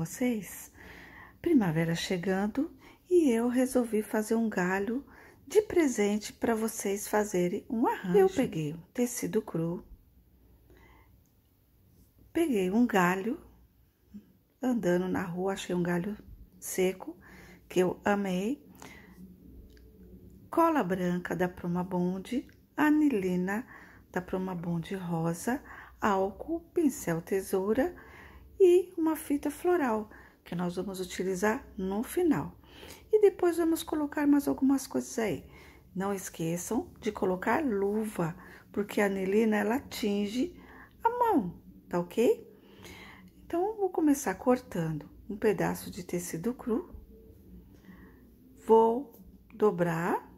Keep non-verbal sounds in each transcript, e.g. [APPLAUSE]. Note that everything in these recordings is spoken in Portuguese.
vocês? Primavera chegando e eu resolvi fazer um galho de presente para vocês fazerem um arranjo. Eu peguei um tecido cru, peguei um galho, andando na rua, achei um galho seco que eu amei, cola branca da Proma Bond, anilina da Proma Bond rosa, álcool, pincel tesoura e uma fita floral que nós vamos utilizar no final. E depois vamos colocar mais algumas coisas aí. Não esqueçam de colocar luva, porque a anilina ela atinge a mão, tá ok? Então vou começar cortando um pedaço de tecido cru. Vou dobrar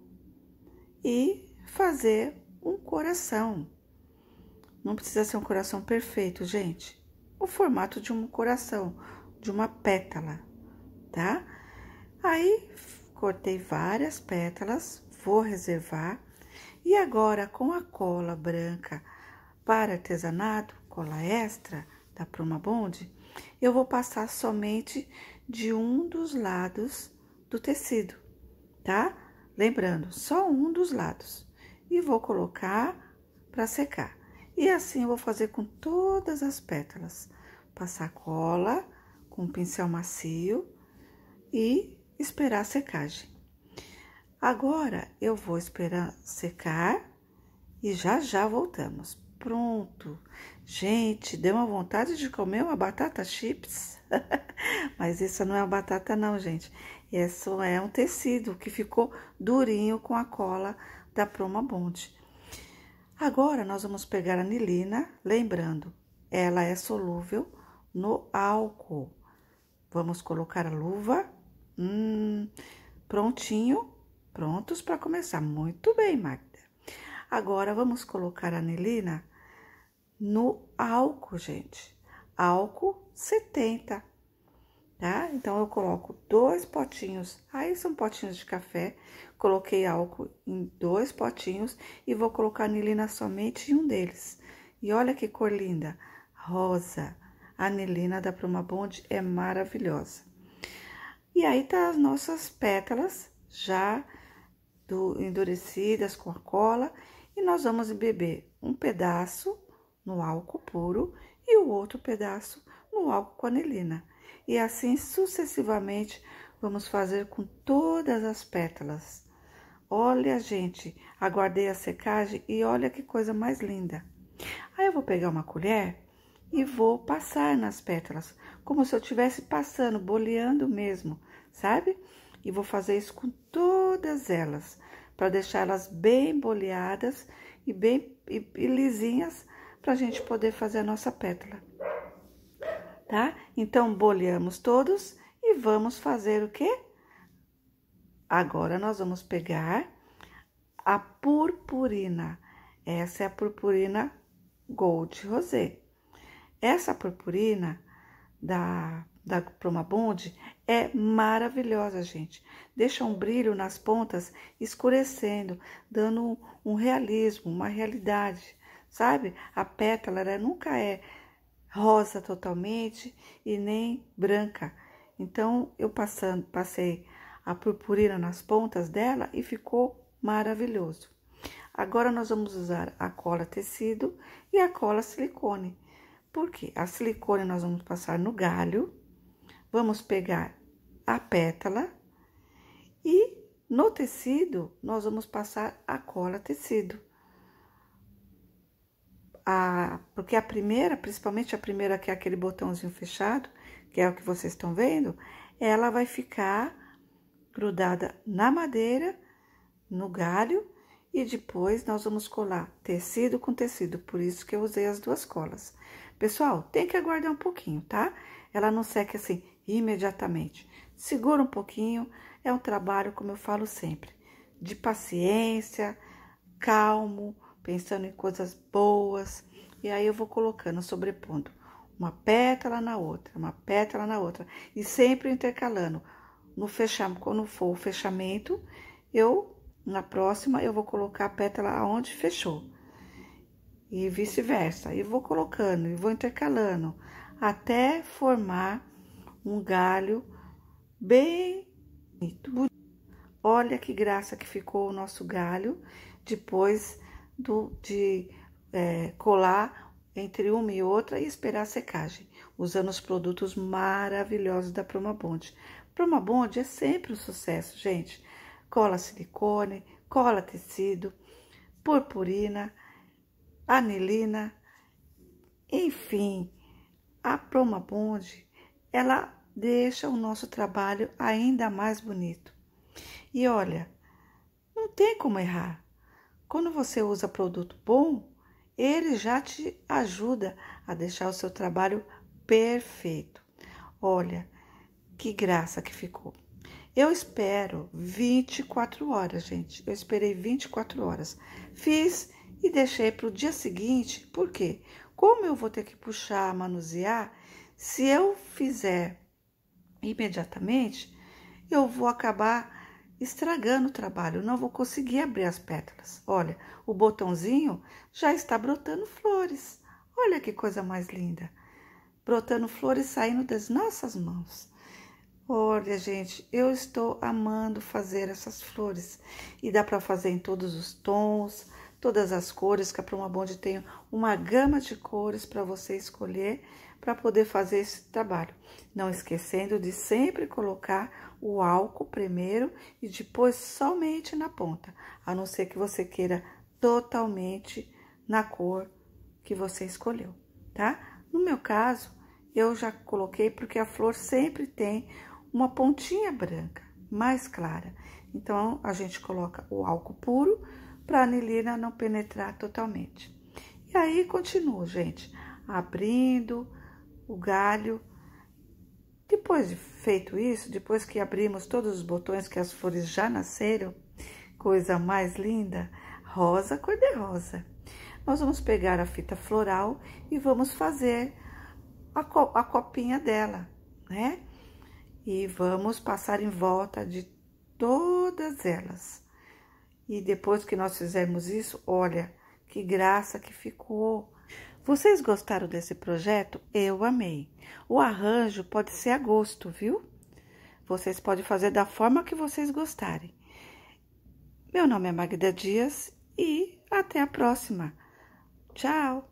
e fazer um coração. Não precisa ser um coração perfeito, gente o formato de um coração, de uma pétala, tá? Aí cortei várias pétalas, vou reservar e agora com a cola branca para artesanato, cola extra da Pruma Bond, eu vou passar somente de um dos lados do tecido, tá? Lembrando, só um dos lados. E vou colocar para secar. E assim eu vou fazer com todas as pétalas. Passar cola com um pincel macio e esperar a secagem. Agora eu vou esperar secar e já já voltamos. Pronto. Gente, deu uma vontade de comer uma batata chips. [LAUGHS] Mas isso não é uma batata não, gente. Isso é um tecido que ficou durinho com a cola da Proma Bond. Agora nós vamos pegar a anilina, lembrando, ela é solúvel no álcool. Vamos colocar a luva. Hum, prontinho, prontos para começar. Muito bem, Magda. Agora vamos colocar a anilina no álcool, gente. Álcool 70 tá? Então, eu coloco dois potinhos, aí são potinhos de café, coloquei álcool em dois potinhos e vou colocar anilina somente em um deles. E olha que cor linda, rosa. A anilina da Pruma Bond é maravilhosa. E aí tá as nossas pétalas já do, endurecidas com a cola e nós vamos beber um pedaço no álcool puro e o outro pedaço no álcool com anilina e assim sucessivamente vamos fazer com todas as pétalas. Olha, gente, aguardei a secagem e olha que coisa mais linda. Aí eu vou pegar uma colher e vou passar nas pétalas, como se eu estivesse passando, boleando mesmo, sabe? E vou fazer isso com todas elas, para deixá-las bem boleadas e bem e, e lisinhas para a gente poder fazer a nossa pétala tá? Então, boleamos todos e vamos fazer o quê? Agora, nós vamos pegar a purpurina. Essa é a purpurina Gold Rosé. Essa purpurina da, da Promabond é maravilhosa, gente. Deixa um brilho nas pontas, escurecendo, dando um realismo, uma realidade, sabe? A pétala ela nunca é rosa totalmente e nem branca. Então eu passando, passei a purpurina nas pontas dela e ficou maravilhoso. Agora nós vamos usar a cola tecido e a cola silicone. porque A silicone nós vamos passar no galho, vamos pegar a pétala e no tecido nós vamos passar a cola tecido a, porque a primeira, principalmente a primeira que é aquele botãozinho fechado, que é o que vocês estão vendo, ela vai ficar grudada na madeira, no galho, e depois nós vamos colar tecido com tecido, por isso que eu usei as duas colas. Pessoal, tem que aguardar um pouquinho, tá? Ela não seca assim imediatamente. Segura um pouquinho, é um trabalho, como eu falo sempre, de paciência, calmo, pensando em coisas boas, e aí eu vou colocando, sobrepondo uma pétala na outra, uma pétala na outra, e sempre intercalando. No fechar, quando for o fechamento, eu na próxima eu vou colocar a pétala aonde fechou. E vice-versa. E vou colocando e vou intercalando até formar um galho bem bonito. Olha que graça que ficou o nosso galho depois do, de é, colar entre uma e outra e esperar a secagem, usando os produtos maravilhosos da Promabond. Promabond é sempre um sucesso, gente. Cola silicone, cola tecido, purpurina, anilina, enfim, a Promabond, ela deixa o nosso trabalho ainda mais bonito. E olha, não tem como errar. Quando você usa produto bom, ele já te ajuda a deixar o seu trabalho perfeito. Olha que graça que ficou. Eu espero 24 horas, gente. Eu esperei 24 horas. Fiz e deixei para o dia seguinte, por quê? Como eu vou ter que puxar, manusear, se eu fizer imediatamente, eu vou acabar estragando o trabalho, não vou conseguir abrir as pétalas. Olha, o botãozinho já está brotando flores. Olha que coisa mais linda. Brotando flores saindo das nossas mãos. Olha, gente, eu estou amando fazer essas flores. E dá para fazer em todos os tons, todas as cores. Que a Bonde tem uma gama de cores para você escolher para poder fazer esse trabalho. Não esquecendo de sempre colocar o álcool primeiro e depois somente na ponta, a não ser que você queira totalmente na cor que você escolheu, tá? No meu caso, eu já coloquei porque a flor sempre tem uma pontinha branca, mais clara. Então, a gente coloca o álcool puro para a anilina não penetrar totalmente. E aí, continua, gente, abrindo o galho. Depois de feito isso, depois que abrimos todos os botões que as flores já nasceram, coisa mais linda, rosa, cor de rosa. Nós vamos pegar a fita floral e vamos fazer a, co a copinha dela, né? E vamos passar em volta de todas elas. E depois que nós fizermos isso, olha que graça que ficou. Vocês gostaram desse projeto? Eu amei. O arranjo pode ser a gosto, viu? Vocês podem fazer da forma que vocês gostarem. Meu nome é Magda Dias e até a próxima. Tchau!